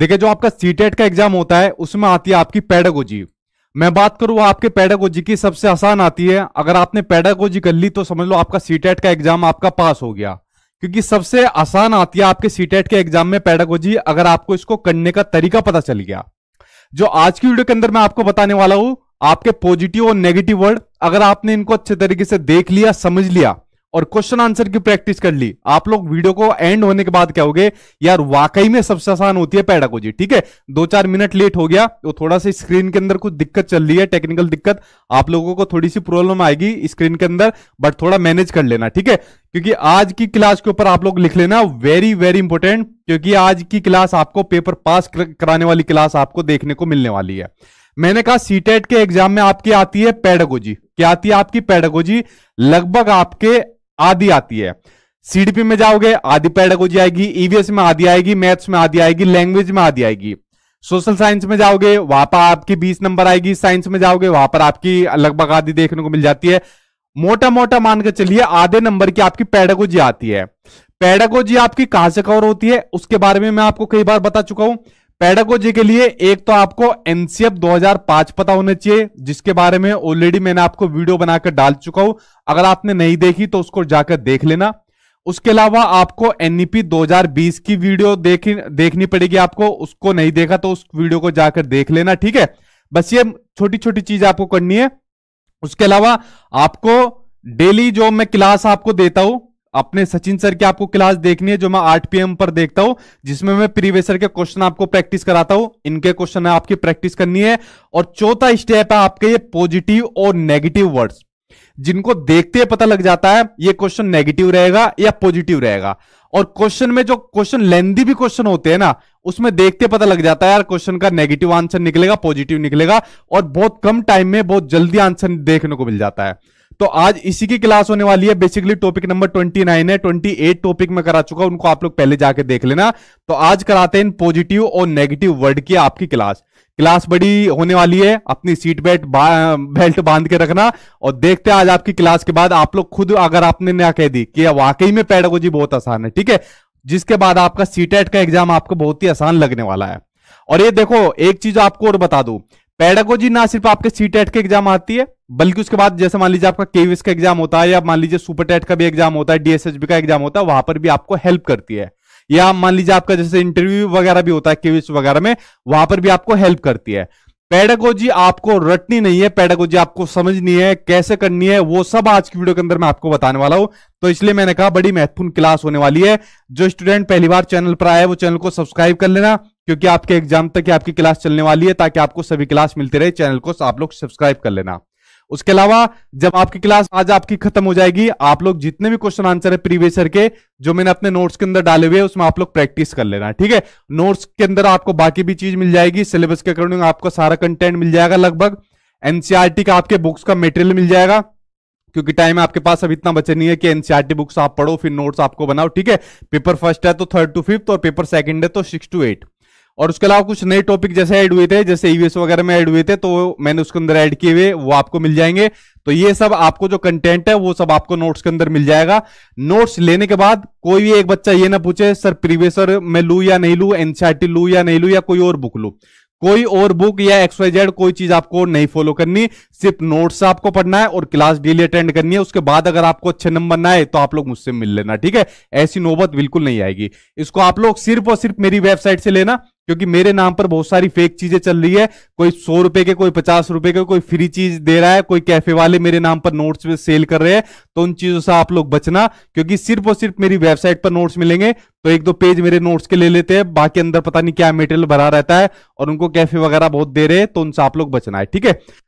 देखिए जो आपका सीटेट e का एग्जाम होता है उसमें आती है आपकी पेडागोजी मैं बात करूं आपके पेडागोजी की सबसे आसान आती है अगर आपने पेडागोजी कर ली तो समझ लो आपका सीटेट e का एग्जाम आपका पास हो गया क्योंकि सबसे आसान आती है आपके सीटेट e के एग्जाम में पेडागोजी अगर आपको इसको करने का तरीका पता चल गया जो आज की वीडियो के अंदर मैं आपको बताने वाला हूं आपके पॉजिटिव और नेगेटिव वर्ड अगर आपने इनको अच्छे तरीके से देख लिया समझ लिया और क्वेश्चन आंसर की प्रैक्टिस कर ली आप लोग वीडियो को एंड होने के बाद क्या होगे यार वाकई में सबसे आसान होती है पैडागोजी ठीक है दो चार मिनट लेट हो गया तो थोड़ा सा स्क्रीन के अंदर कुछ दिक्कत चल रही है टेक्निकल दिक्कत आप लोगों को थोड़ी सी प्रॉब्लम आएगी स्क्रीन के अंदर बट थोड़ा मैनेज कर लेना ठीक है क्योंकि आज की क्लास के ऊपर आप लोग लिख लेना वेरी वेरी इंपॉर्टेंट क्योंकि आज की क्लास आपको पेपर पास कराने वाली क्लास आपको देखने को मिलने वाली है मैंने कहा सीटेट e के एग्जाम में आपकी आती है पैडागोजी क्या आती है आपकी पैडागोजी लगभग आपके आदि आती है सीडीपी में जाओगे आधी पैडागोजी आएगी ईवीएस e में आधी आएगी मैथ्स में आधी आएगी लैंग्वेज में आधी आएगी सोशल साइंस में जाओगे वहां पर आपकी बीस नंबर आएगी साइंस में जाओगे वहां पर आपकी लगभग आधी देखने को मिल जाती है मोटा मोटा मानकर चलिए आधे नंबर की आपकी पैडागोजी आती है पैडागोजी आपकी कहां से कवर होती है उसके बारे में मैं आपको कई बार बता चुका हूं पैडागोजी के लिए एक तो आपको एनसीएफ 2005 पता होना चाहिए जिसके बारे में ऑलरेडी मैंने आपको वीडियो बनाकर डाल चुका हूं अगर आपने नहीं देखी तो उसको जाकर देख लेना उसके अलावा आपको एनईपी 2020 की वीडियो देखी देखनी पड़ेगी आपको उसको नहीं देखा तो उस वीडियो को जाकर देख लेना ठीक है बस ये छोटी छोटी चीज आपको करनी है उसके अलावा आपको डेली जो मैं क्लास आपको देता हूं अपने सचिन सर की आपको क्लास देखनी है जो मैं आठ पीएम पर देखता हूं जिसमें मैं प्रीवियस के क्वेश्चन आपको प्रैक्टिस कराता हूं इनके क्वेश्चन आपकी प्रैक्टिस करनी है और चौथा स्टेप है आपके ये पॉजिटिव और नेगेटिव वर्ड्स जिनको देखते ही पता लग जाता है ये क्वेश्चन नेगेटिव रहेगा या पॉजिटिव रहेगा और क्वेश्चन में जो क्वेश्चन लेंदी भी क्वेश्चन होते हैं ना उसमें देखते पता लग जाता है यार क्वेश्चन का नेगेटिव आंसर निकलेगा पॉजिटिव निकलेगा और बहुत कम टाइम में बहुत जल्दी आंसर देखने को मिल जाता है तो आज इसी की क्लास होने वाली है basically topic number twenty nine है ट्वेंटी एट टॉपिक में करा चुका उनको आप लोग पहले जाके देख लेना तो आज कराते हैं पॉजिटिव और नेगेटिव वर्ड की आपकी क्लास क्लास बड़ी होने वाली है अपनी सीट बेल्ट बेल्ट बांध के रखना और देखते हैं आज आपकी क्लास के बाद आप लोग खुद अगर आपने न्या कह दी कि वाकई में पेडागोजी बहुत आसान है ठीक है जिसके बाद आपका सीटेट का एग्जाम आपको बहुत ही आसान लगने वाला है और ये देखो एक चीज आपको और बता दू पेडागोजी ना सिर्फ आपके सीटेट के एग्जाम आती है बल्कि उसके बाद जैसे मान लीजिए आपका केवीएस का एग्जाम होता है या मान लीजिए सुपर टेट का भी एग्जाम होता है डीएसएचबी का एग्जाम होता है वहां पर भी आपको हेल्प करती है या मान लीजिए आपका जैसे इंटरव्यू वगैरह भी होता है केवीएस वगैरह में वहां पर भी आपको हेल्प करती है पेडागोजी आपको रटनी नहीं है पेडागोजी आपको समझनी है कैसे करनी है वो सब आज की वीडियो के अंदर मैं आपको बताने वाला हूं तो इसलिए मैंने कहा बड़ी महत्वपूर्ण क्लास होने वाली है जो स्टूडेंट पहली बार चैनल पर आया है वो चैनल को सब्सक्राइब कर लेना क्योंकि आपके एग्जाम तक आपकी क्लास चलने वाली है ताकि आपको सभी क्लास मिलती रहे चैनल को आप लोग सब्सक्राइब कर लेना उसके अलावा जब आपकी क्लास आज आपकी खत्म हो जाएगी आप लोग जितने भी क्वेश्चन आंसर है प्रीवियस ईयर के जो मैंने अपने नोट्स के अंदर डाले हुए उसमें आप लोग प्रैक्टिस कर लेना ठीक है नोट्स के अंदर आपको बाकी भी चीज मिल जाएगी सिलेबस के अकॉर्डिंग आपको सारा कंटेंट मिल जाएगा लगभग एनसीआरटी e का आपके बुक्स का मेटेरियल मिल जाएगा क्योंकि टाइम आपके पास अब इतना बचे नहीं है कि एनसीआरटी बुक्स e आप पढ़ो फिर नोट्स आपको बनाओ ठीक है पेपर फर्स्ट है तो थर्ड टू फिफ्थ और पेपर सेकंड है तो सिक्स टू एट और उसके अलावा कुछ नए टॉपिक जैसे ऐड हुए थे जैसे ईवीएस e वगैरह में ऐड हुए थे तो मैंने उसके अंदर ऐड किए हुए वो आपको मिल जाएंगे तो ये सब आपको जो कंटेंट है वो सब आपको नोट्स के अंदर मिल जाएगा नोट्स लेने के बाद कोई भी एक बच्चा ये ना पूछे सर प्रीवियस मैं लू या नहीं लू एनसीआरटी लू या नहीं लू या कोई और बुक लू कोई और बुक या एक्सवाइजेड कोई चीज आपको नहीं फॉलो करनी सिर्फ नोट्स आपको पढ़ना है और क्लास डेली अटेंड करनी है उसके बाद अगर आपको अच्छे नंबर ना आए तो आप लोग मुझसे मिल लेना ठीक है ऐसी नौबत बिल्कुल नहीं आएगी इसको आप लोग सिर्फ और सिर्फ मेरी वेबसाइट से लेना क्योंकि मेरे नाम पर बहुत सारी फेक चीजें चल रही है कोई सौ रुपए के कोई पचास रुपए के कोई फ्री चीज दे रहा है कोई कैफे वाले मेरे नाम पर नोट्स में सेल कर रहे हैं तो उन चीजों से आप लोग बचना क्योंकि सिर्फ और सिर्फ मेरी वेबसाइट पर नोट्स मिलेंगे तो एक दो पेज मेरे नोट्स के ले लेते हैं बाकी अंदर पता नहीं क्या मेटेरियल भरा रहता है और उनको कैफे वगैरह बहुत दे रहे हैं तो उनसे आप लोग बचना है ठीक है